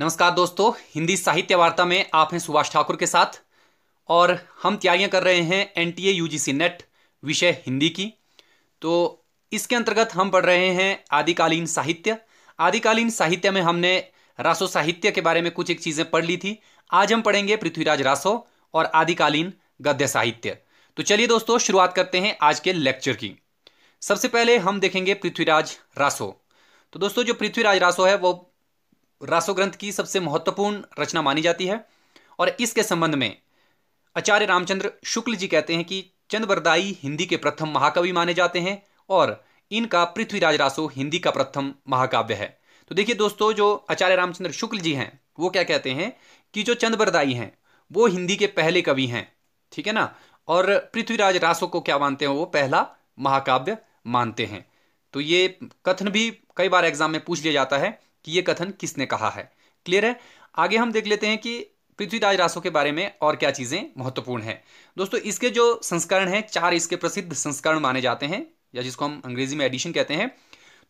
नमस्कार दोस्तों हिंदी साहित्य वार्ता में आप हैं सुभाष ठाकुर के साथ और हम तैयारियां कर रहे हैं N T A U G C net विषय हिंदी की तो इसके अंतर्गत हम पढ़ रहे हैं आदिकालीन साहित्य आदिकालीन साहित्य में हमने रासो साहित्य के बारे में कुछ एक चीज़ें पढ़ ली थी आज हम पढ़ेंगे पृथ्वीराज रासो और आदिकालीन गद्य साहित्य तो चलिए दोस्तों शुरुआत करते हैं आज के लेक्चर की सबसे पहले हम देखेंगे पृथ्वीराज रासो तो दोस्तों जो पृथ्वीराज रासो है वो रासो ग्रंथ की सबसे महत्वपूर्ण रचना मानी जाती है और इसके संबंध में आचार्य रामचंद्र शुक्ल जी कहते हैं कि चंद्रवरदाई हिंदी के प्रथम महाकवि माने जाते हैं और इनका पृथ्वीराज रासो हिंदी का प्रथम महाकाव्य है तो देखिए दोस्तों जो आचार्य रामचंद्र शुक्ल जी हैं वो क्या कहते हैं कि जो चंद्रवरदाई हैं वो हिंदी के पहले कवि हैं ठीक है ना और पृथ्वीराज रासो को क्या मानते हैं वो पहला महाकाव्य मानते हैं तो ये कथन भी कई बार एग्जाम में पूछ लिया जाता है कि ये कथन किसने कहा है क्लियर है आगे हम देख लेते हैं कि पृथ्वीराज रासो के बारे में और क्या चीज़ें महत्वपूर्ण हैं दोस्तों इसके जो संस्करण हैं चार इसके प्रसिद्ध संस्करण माने जाते हैं या जिसको हम अंग्रेजी में एडिशन कहते हैं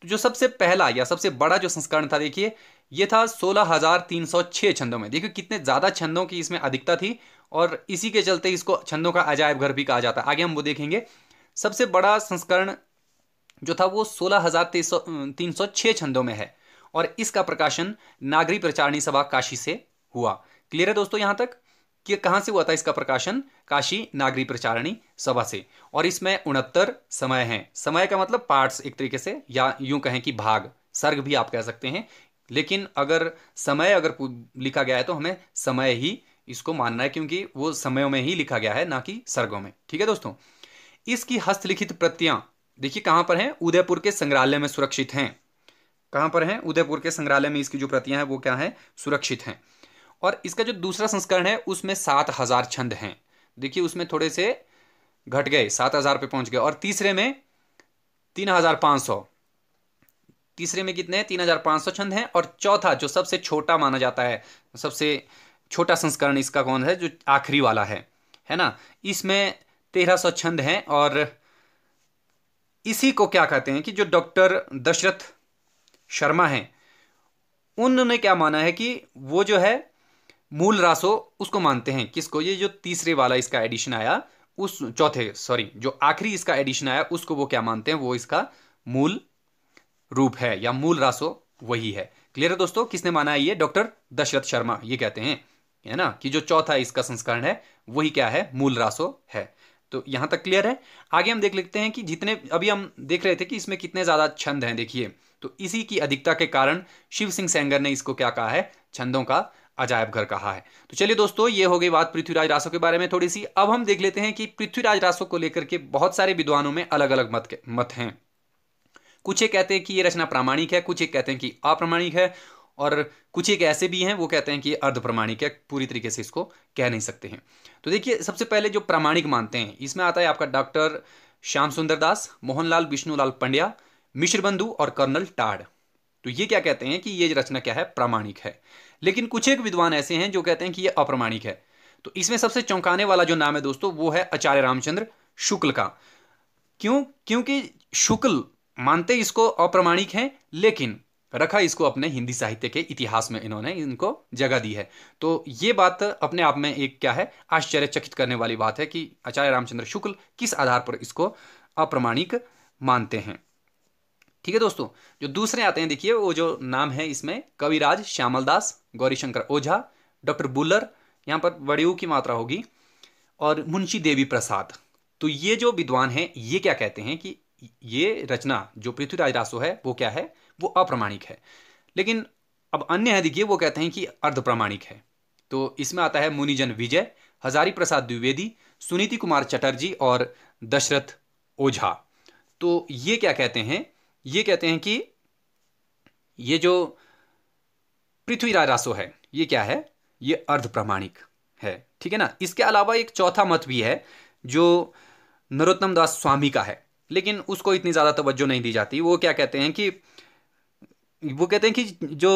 तो जो सबसे पहला या सबसे बड़ा जो संस्करण था देखिए ये था 16,306 छंदों में देखिए कितने ज़्यादा छंदों की इसमें अधिकता थी और इसी के चलते इसको छंदों का अजायब घर भी कहा जाता है आगे हम वो देखेंगे सबसे बड़ा संस्करण जो था वो सोलह हज़ार तीन सौ छंदों में है और इसका प्रकाशन नागरी प्रचारणी सभा काशी से हुआ क्लियर है दोस्तों यहां तक कि कहां से हुआ था इसका प्रकाशन काशी नागरी प्रचारणी सभा से और इसमें उनहत्तर समय है समय का मतलब पार्ट्स एक तरीके से या यूं कहें कि भाग सर्ग भी आप कह सकते हैं लेकिन अगर समय अगर लिखा गया है तो हमें समय ही इसको मानना है क्योंकि वो समयों में ही लिखा गया है ना कि सर्गों में ठीक है दोस्तों इसकी हस्तलिखित प्रतियां देखिए कहां पर हैं उदयपुर के संग्रहालय में सुरक्षित हैं कहां पर है उदयपुर के संग्रहालय में इसकी जो प्रतियां हैं वो क्या है सुरक्षित हैं और इसका जो दूसरा संस्करण है उसमें सात हज़ार छंद हैं देखिए उसमें थोड़े से घट गए सात हज़ार पे पहुंच गए और तीसरे में तीन हज़ार पांच सौ तीसरे में कितने तीन हज़ार पांच सौ छंद हैं और चौथा जो सबसे छोटा माना जाता है सबसे छोटा संस्करण इसका कौन है जो आखिरी वाला है है ना इसमें तेरह सौ छंद हैं और इसी को क्या कहते हैं कि जो डॉक्टर दशरथ शर्मा हैं उन्होंने क्या माना है कि वो जो है मूल रासो उसको मानते हैं किसको ये जो तीसरे वाला इसका एडिशन आया उस चौथे सॉरी जो आखिरी इसका एडिशन आया उसको वो क्या मानते हैं वो इसका मूल रूप है या मूल रासो वही है क्लियर है दोस्तों किसने माना है ये डॉक्टर दशरथ शर्मा ये कहते हैं है ना कि जो चौथा इसका संस्करण है वही क्या है मूल रासो है तो यहां तक क्लियर है आगे हम देख लेते हैं कि जितने अभी हम देख रहे थे कि इसमें कितने ज्यादा छंद हैं देखिए तो इसी की अधिकता के कारण शिव सिंह सेंगर ने इसको क्या कहा है छंदों का अजायब घर कहा है तो चलिए दोस्तों ये हो गई बात पृथ्वीराज रासो के बारे में थोड़ी सी अब हम देख लेते हैं कि पृथ्वीराज रासो को लेकर के बहुत सारे विद्वानों में अलग अलग मत मत हैं कुछ ये कहते हैं कि ये रचना प्रामाणिक है कुछ ये कहते हैं कि अप्रामाणिक है और कुछ एक ऐसे भी हैं वो कहते हैं कि अर्ध प्रमाणिक है पूरी तरीके से इसको कह नहीं सकते हैं तो देखिए सबसे पहले जो प्रामाणिक मानते हैं इसमें आता है आपका डॉक्टर श्याम सुंदर दास मोहनलाल विष्णुलाल पंड्या मिश्रबंधु और कर्नल टाड तो ये क्या कहते हैं कि ये रचना क्या है प्रामाणिक है लेकिन कुछ एक विद्वान ऐसे हैं जो कहते हैं कि ये अप्रमाणिक है तो इसमें सबसे चौंकाने वाला जो नाम है दोस्तों वो है आचार्य रामचंद्र शुक्ल का क्यों क्योंकि शुक्ल मानते इसको अप्रमाणिक है लेकिन रखा इसको अपने हिंदी साहित्य के इतिहास में इन्होंने इनको जगह दी है तो ये बात अपने आप में एक क्या है आश्चर्यचकित करने वाली बात है कि आचार्य रामचंद्र शुक्ल किस आधार पर इसको अप्रमाणिक मानते हैं ठीक है दोस्तों जो दूसरे आते हैं देखिए वो जो नाम है इसमें कविराज श्यामल दास गौरीशंकर ओझा डॉक्टर बुल्लर यहाँ पर वड़ियू की मात्रा होगी और मुंशी देवी प्रसाद तो ये जो विद्वान हैं ये क्या कहते हैं कि ये रचना जो पृथ्वीराज रासो है वो क्या है वो अप्रमाणिक है लेकिन अब अन्य है देखिए वो कहते हैं कि अर्ध है तो इसमें आता है मुनिजन विजय हजारी प्रसाद द्विवेदी सुनीति कुमार चटर्जी और दशरथ ओझा तो ये क्या कहते हैं ये कहते हैं कि ये जो पृथ्वीराज रासो है ये क्या है ये अर्ध प्रमाणिक है ठीक है ना इसके अलावा एक चौथा मत भी है जो नरोत्तम दास स्वामी का है लेकिन उसको इतनी ज़्यादा तवज्जो नहीं दी जाती वो क्या कहते हैं कि वो कहते हैं कि जो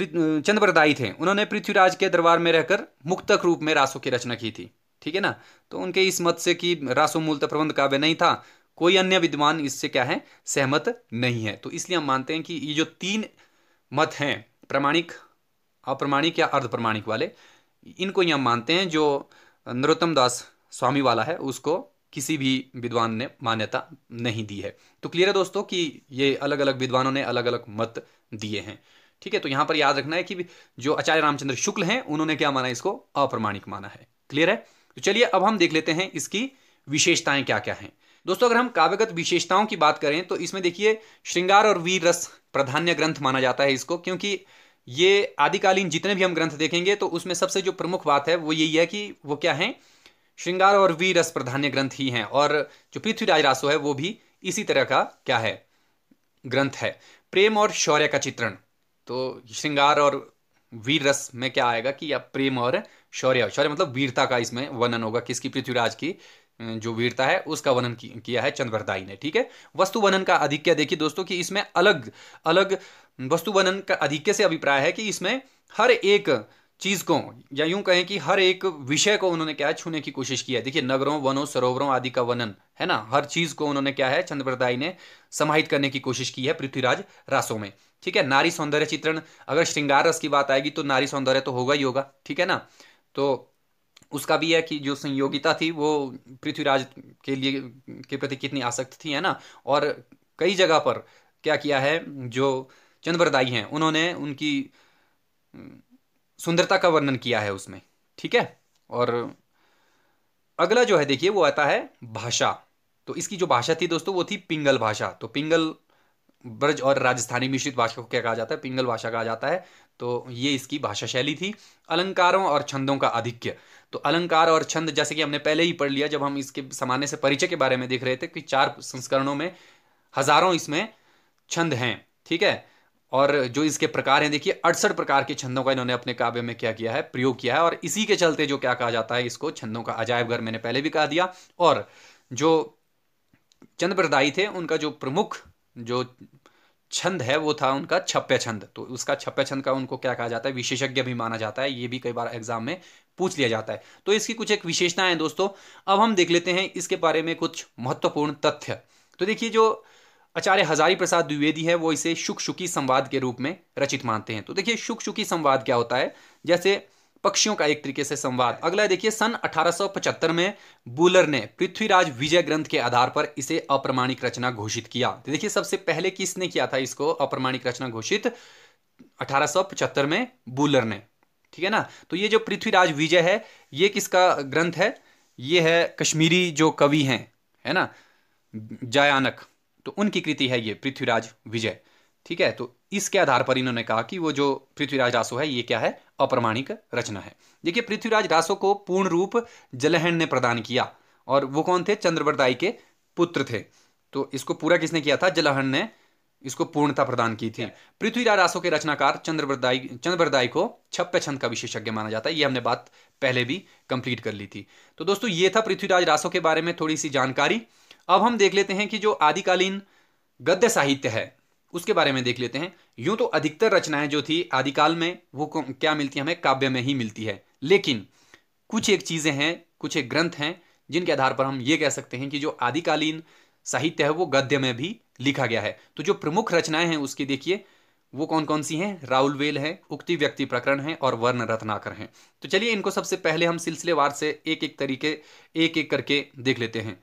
चंद्रप्रदायी थे उन्होंने पृथ्वीराज के दरबार में रहकर मुक्तक रूप में रासों की रचना की थी ठीक है ना तो उनके इस मत से कि रासो मूलत प्रबंध काव्य नहीं था कोई अन्य विद्वान इससे क्या है सहमत नहीं है तो इसलिए हम मानते हैं कि ये जो तीन मत हैं प्रमाणिक अप्रमाणिक या अर्ध प्रमाणिक वाले इनको ये हम मानते हैं जो नरोत्तम दास स्वामी वाला है उसको किसी भी विद्वान ने मान्यता नहीं दी है तो क्लियर है दोस्तों कि ये अलग अलग विद्वानों ने अलग अलग मत दिए हैं ठीक है तो यहां पर याद रखना है कि जो आचार्य रामचंद्र शुक्ल हैं उन्होंने क्या माना इसको अप्रमाणिक माना है क्लियर है तो चलिए अब हम देख लेते हैं इसकी विशेषताएं क्या क्या हैं दोस्तों अगर हम काव्यगत विशेषताओं की बात करें तो इसमें देखिए श्रृंगार और वीर रस प्राधान्य ग्रंथ माना जाता है इसको क्योंकि ये आदिकालीन जितने भी हम ग्रंथ देखेंगे तो उसमें सबसे जो प्रमुख बात है वो यही है कि वो क्या है श्रृंगार और वीर रस प्राधान्य ग्रंथ ही हैं और जो पृथ्वीराज रासो है वो भी इसी तरह का क्या है ग्रंथ है प्रेम और शौर्य का चित्रण तो श्रृंगार और वीर रस में क्या आएगा कि या प्रेम और शौर्य शौर्य मतलब वीरता का इसमें वर्णन होगा किसकी पृथ्वीराज की जो वीरता है उसका वर्णन किया है चंद्रदाई ने ठीक है वस्तु वर्णन का अधिक देखिए दोस्तों कि इसमें अलग अलग वस्तु वर्णन का अधिक्य से अभिप्राय है कि इसमें हर एक चीज़ को या यूं कहें कि हर एक विषय को उन्होंने क्या है छूने की कोशिश की है देखिए नगरों वनों सरोवरों आदि का वर्णन है ना हर चीज़ को उन्होंने क्या है चंद्रदाई ने समाहित करने की कोशिश की है पृथ्वीराज रासों में ठीक है नारी सौंदर्य चित्रण अगर श्रृंगार रस की बात आएगी तो नारी सौंदर्य तो होगा ही होगा ठीक है ना तो उसका भी है कि जो संयोगिता थी वो पृथ्वीराज के लिए के प्रति कितनी आसक्त थी है ना और कई जगह पर क्या किया है जो चंद्रदाई हैं उन्होंने उनकी सुंदरता का वर्णन किया है उसमें ठीक है और अगला जो है देखिए वो आता है भाषा तो इसकी जो भाषा थी दोस्तों वो थी पिंगल भाषा तो पिंगल ब्रज और राजस्थानी मिश्रित भाषा को क्या कहा जाता है पिंगल भाषा कहा जाता है तो ये इसकी भाषा शैली थी अलंकारों और छंदों का आधिक्य तो अलंकार और छंद जैसे कि हमने पहले ही पढ़ लिया जब हम इसके सामान्य से परिचय के बारे में देख रहे थे कि चार संस्करणों में हजारों इसमें छंद हैं ठीक है और जो इसके प्रकार हैं देखिए अड़सठ प्रकार के छंदों का इन्होंने अपने काव्य में क्या किया है प्रयोग किया है और इसी के चलते जो क्या कहा जाता है इसको छंदों का अजायब घर मैंने पहले भी कहा दिया और जो चंद प्रदायी थे उनका जो प्रमुख जो छंद है वो था उनका छप्पे छंद तो उसका छप्पे छंद का उनको क्या कहा जाता है विशेषज्ञ भी माना जाता है ये भी कई बार एग्जाम में पूछ लिया जाता है तो इसकी कुछ एक विशेषताएं हैं दोस्तों अब हम देख लेते हैं इसके बारे में कुछ महत्वपूर्ण तथ्य तो देखिए जो आचार्य हजारी प्रसाद द्विवेदी है वो इसे शुक शुकी संवाद के रूप में रचित मानते हैं तो देखिए शुक शुकी संवाद क्या होता है जैसे पक्षियों का एक तरीके से संवाद अगला देखिए सन 1875 में बुलर ने पृथ्वीराज विजय ग्रंथ के आधार पर इसे अप्रमाणिक रचना घोषित किया तो देखिए सबसे पहले किसने किया था इसको अप्रमाणिक रचना घोषित 1875 में बुलर ने ठीक है ना तो ये जो पृथ्वीराज विजय है ये किसका ग्रंथ है ये है कश्मीरी जो कवि हैं है ना जयानक तो उनकी कृति है ये पृथ्वीराज विजय ठीक है तो इसके आधार पर इन्होंने कहा कि वो जो पृथ्वीराज रासो है ये क्या है अप्रमाणिक रचना है देखिए पृथ्वीराज रासो को पूर्ण रूप जलहण ने प्रदान किया और वो कौन थे चंद्रवरदाई के पुत्र थे तो इसको पूरा किसने किया था जलहन ने इसको पूर्णता प्रदान की थी पृथ्वीराज रासो के रचनाकार चंद्रवरदाई चंद्रवरदाई को छप्पे छंद का विशेषज्ञ माना जाता है ये हमने बात पहले भी कंप्लीट कर ली थी तो दोस्तों ये था पृथ्वीराज रासो के बारे में थोड़ी सी जानकारी अब हम देख लेते हैं कि जो आदिकालीन गद्य साहित्य है उसके बारे में देख लेते हैं यूं तो अधिकतर रचनाएं जो थी आदिकाल में वो क्या मिलती है हमें काव्य में ही मिलती है लेकिन कुछ एक चीज़ें हैं कुछ एक ग्रंथ हैं जिनके आधार पर हम ये कह सकते हैं कि जो आदिकालीन साहित्य है वो गद्य में भी लिखा गया है तो जो प्रमुख रचनाएं हैं उसकी देखिए वो कौन कौन सी हैं राहुल वेल है उक्ति व्यक्ति प्रकरण है और वर्ण रत्नाकर हैं तो चलिए इनको सबसे पहले हम सिलसिलेवार से एक एक तरीके एक एक करके देख लेते हैं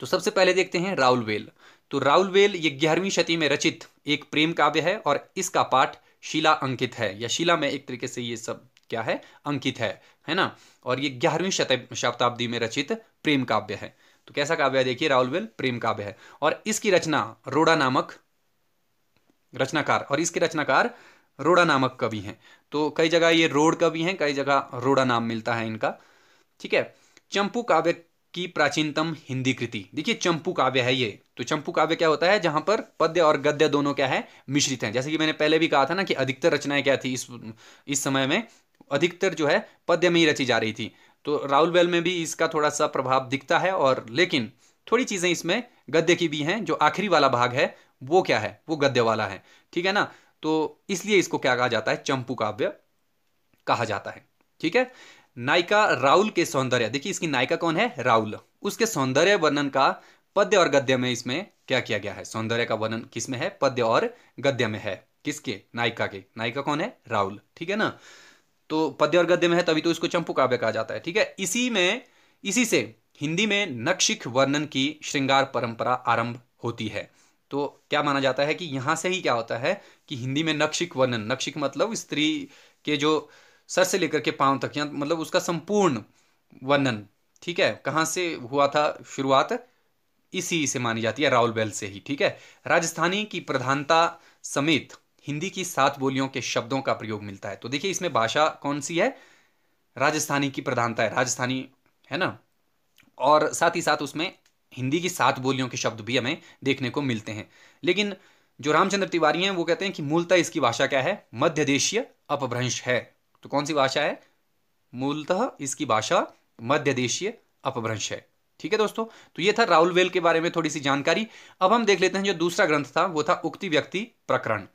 तो सबसे पहले देखते हैं राहुल वेल तो राहुल वेल ये ग्यारहवीं शती में रचित एक प्रेम काव्य है और इसका पाठ शिला अंकित है या शिला में एक तरीके से ये सब क्या है अंकित है है ना और ये ग्यारहवीं शताब्दी में रचित प्रेम काव्य है तो कैसा काव्य है देखिए राहुल बेल प्रेम काव्य है और इसकी रचना रोड़ा नामक रचनाकार और इसके रचनाकार रोड़ा नामक कवि हैं तो कई जगह ये रोड कवि हैं कई जगह रोड़ा नाम मिलता है इनका ठीक है चंपू काव्य की प्राचीनतम हिंदी कृति देखिए चंपू काव्य है ये तो चंपू काव्य क्या होता है जहां पर पद्य और गद्य दोनों क्या है मिश्रित हैं जैसे कि मैंने पहले भी कहा था ना कि अधिकतर रचनाएं क्या थी इस इस समय में अधिकतर जो है पद्य में ही रची जा रही थी तो राहुल बेल में भी इसका थोड़ा सा प्रभाव दिखता है और लेकिन थोड़ी चीज़ें इसमें गद्य की भी हैं जो आखिरी वाला भाग है वो क्या है वो गद्य वाला है ठीक है ना तो इसलिए इसको क्या कहा जाता है चंपू काव्य कहा जाता है ठीक है नायिका राहुल के सौंदर्य देखिए इसकी नायिका कौन है राहुल उसके सौंदर्य वर्णन का पद्य और गद्य में इसमें क्या किया गया है सौंदर्य का वर्णन किसमें है पद्य और गद्य में है किसके नायिका के नायिका कौन है राहुल ठीक है ना तो पद्य और गद्य में है तभी तो इसको चंपू काव्य कहा जाता है ठीक है इसी में इसी से हिंदी में नक्षिक वर्णन की श्रृंगार परंपरा आरंभ होती है तो क्या माना जाता है कि यहां से ही क्या होता है कि हिंदी में नक्षिक वर्णन नक्षिक मतलब स्त्री के जो सर से लेकर के पांव तक या मतलब उसका संपूर्ण वर्णन ठीक है कहां से हुआ था शुरुआत इसी से मानी जाती है राहुल बैल से ही ठीक है राजस्थानी की प्रधानता समेत हिंदी की सात बोलियों के शब्दों का प्रयोग मिलता है तो देखिए इसमें भाषा कौन सी है राजस्थानी की प्रधानता है राजस्थानी है ना और साथ ही साथ उसमें हिंदी की सात बोलियों के शब्द भी हमें देखने को मिलते हैं लेकिन जो रामचंद्र तिवारी हैं वो कहते हैं कि मूलतः इसकी भाषा क्या है मध्य देशीय अपभ्रंश है तो कौन सी भाषा है मूलतः इसकी भाषा मध्य देशीय अपभ्रंश है ठीक है दोस्तों तो ये था राहुल वेल के बारे में थोड़ी सी जानकारी अब हम देख लेते हैं जो दूसरा ग्रंथ था वो था उक्ति व्यक्ति प्रकरण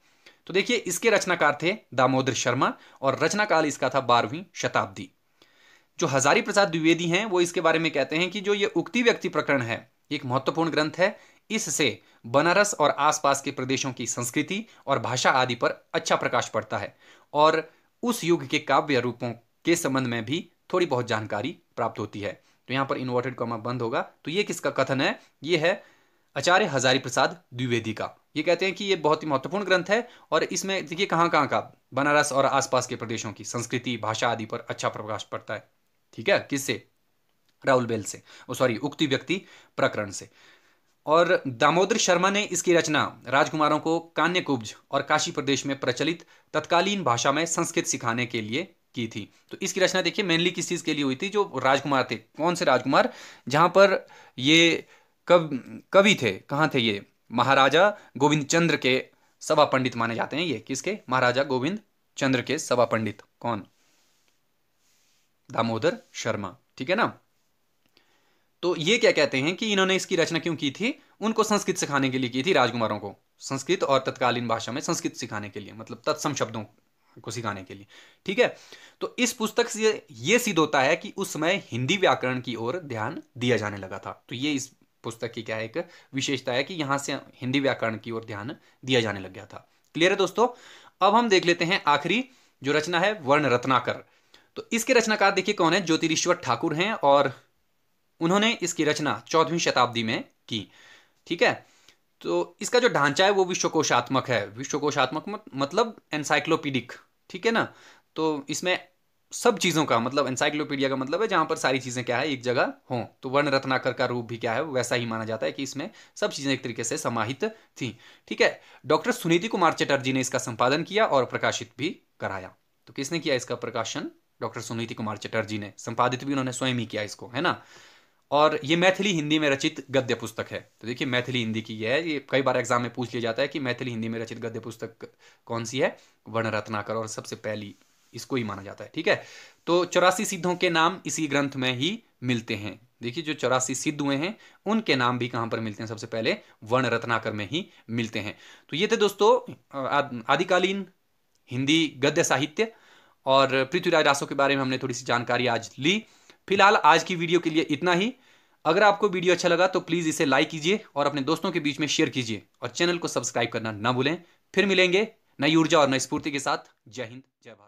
तो देखिए इसके रचनाकार थे दामोदर शर्मा और रचनाकाल इसका था बारहवीं शताब्दी जो हजारी प्रसाद द्विवेदी हैं वो इसके बारे में कहते हैं कि जो ये उक्ति व्यक्ति प्रकरण है एक महत्वपूर्ण ग्रंथ है इससे बनारस और आसपास के प्रदेशों की संस्कृति और भाषा आदि पर अच्छा प्रकाश पड़ता है और उस युग के काव्य रूपों के संबंध में भी थोड़ी बहुत जानकारी प्राप्त होती है तो यहाँ पर इन्वर्टेड कॉमा बंद होगा तो ये किसका कथन है ये है आचार्य हजारी प्रसाद द्विवेदी का ये कहते हैं कि ये बहुत ही महत्वपूर्ण ग्रंथ है और इसमें देखिए कहाँ कहाँ का बनारस और आसपास के प्रदेशों की संस्कृति भाषा आदि पर अच्छा प्रकाश पड़ता है ठीक है किससे राहुल बेल से सॉरी उक्ति व्यक्ति प्रकरण से और दामोदर शर्मा ने इसकी रचना राजकुमारों को कान्यकुब्ज और काशी प्रदेश में प्रचलित तत्कालीन भाषा में संस्कृत सिखाने के लिए की थी तो इसकी रचना देखिए मेनली किस चीज़ के लिए हुई थी जो राजकुमार थे कौन से राजकुमार जहां पर ये कव कवि थे कहाँ थे ये महाराजा गोविंद चंद्र के सभा पंडित माने जाते हैं ये किसके महाराजा गोविंद चंद्र के सभा पंडित कौन दामोदर शर्मा ठीक है ना तो ये क्या कहते हैं कि इन्होंने इसकी रचना क्यों की थी उनको संस्कृत सिखाने के लिए की थी राजकुमारों को संस्कृत और तत्कालीन भाषा में संस्कृत सिखाने के लिए मतलब तत्सम शब्दों को सिखाने के लिए ठीक है तो इस पुस्तक से ये सिद्ध होता है कि उस समय हिंदी व्याकरण की ओर ध्यान दिया जाने लगा था तो ये इस पुस्तक की क्या एक विशेषता है कि यहां से हिंदी व्याकरण की ओर ध्यान दिया जाने लग गया था क्लियर है दोस्तों अब हम देख लेते हैं आखिरी जो रचना है वर्ण रत्नाकर तो इसके रचनाकार देखिए कौन है ज्योतिरीश्वर ठाकुर हैं और उन्होंने इसकी रचना चौदहवीं शताब्दी में की ठीक है तो इसका जो ढांचा है वो विश्वकोशात्मक है विश्वकोशात्मक मतलब एनसाइक्लोपीडिक ठीक है ना तो इसमें सब चीज़ों का मतलब एनसाइक्लोपीडिया का मतलब है जहां पर सारी चीज़ें क्या है एक जगह हो तो वर्ण रत्नाकर का रूप भी क्या है वैसा ही माना जाता है कि इसमें सब चीज़ें एक तरीके से समाहित थी ठीक है डॉक्टर सुनीति कुमार चटर्जी ने इसका संपादन किया और प्रकाशित भी कराया तो किसने किया इसका प्रकाशन डॉक्टर सुनीति कुमार चटर्जी ने संपादित भी उन्होंने स्वयं ही किया इसको है ना और ये मैथिली हिंदी में रचित गद्य पुस्तक है तो देखिए मैथिली हिंदी की यह है ये कई बार एग्जाम में पूछ लिया जाता है कि मैथिली हिंदी में रचित गद्य पुस्तक कौन सी है वर्ण रत्नाकर और सबसे पहली इसको ही माना जाता है ठीक है तो चौरासी सिद्धों के नाम इसी ग्रंथ में ही मिलते हैं देखिए जो चौरासी सिद्ध हुए हैं उनके नाम भी कहां पर मिलते हैं सबसे पहले वर्ण रत्नाकर में ही मिलते हैं तो ये थे दोस्तों आदिकालीन हिंदी गद्य साहित्य और पृथ्वीराज रासो के बारे में हमने थोड़ी सी जानकारी आज ली फिलहाल आज की वीडियो के लिए इतना ही अगर आपको वीडियो अच्छा लगा तो प्लीज़ इसे लाइक कीजिए और अपने दोस्तों के बीच में शेयर कीजिए और चैनल को सब्सक्राइब करना ना भूलें फिर मिलेंगे नई ऊर्जा और नई स्फूर्ति के साथ जय हिंद जय भारत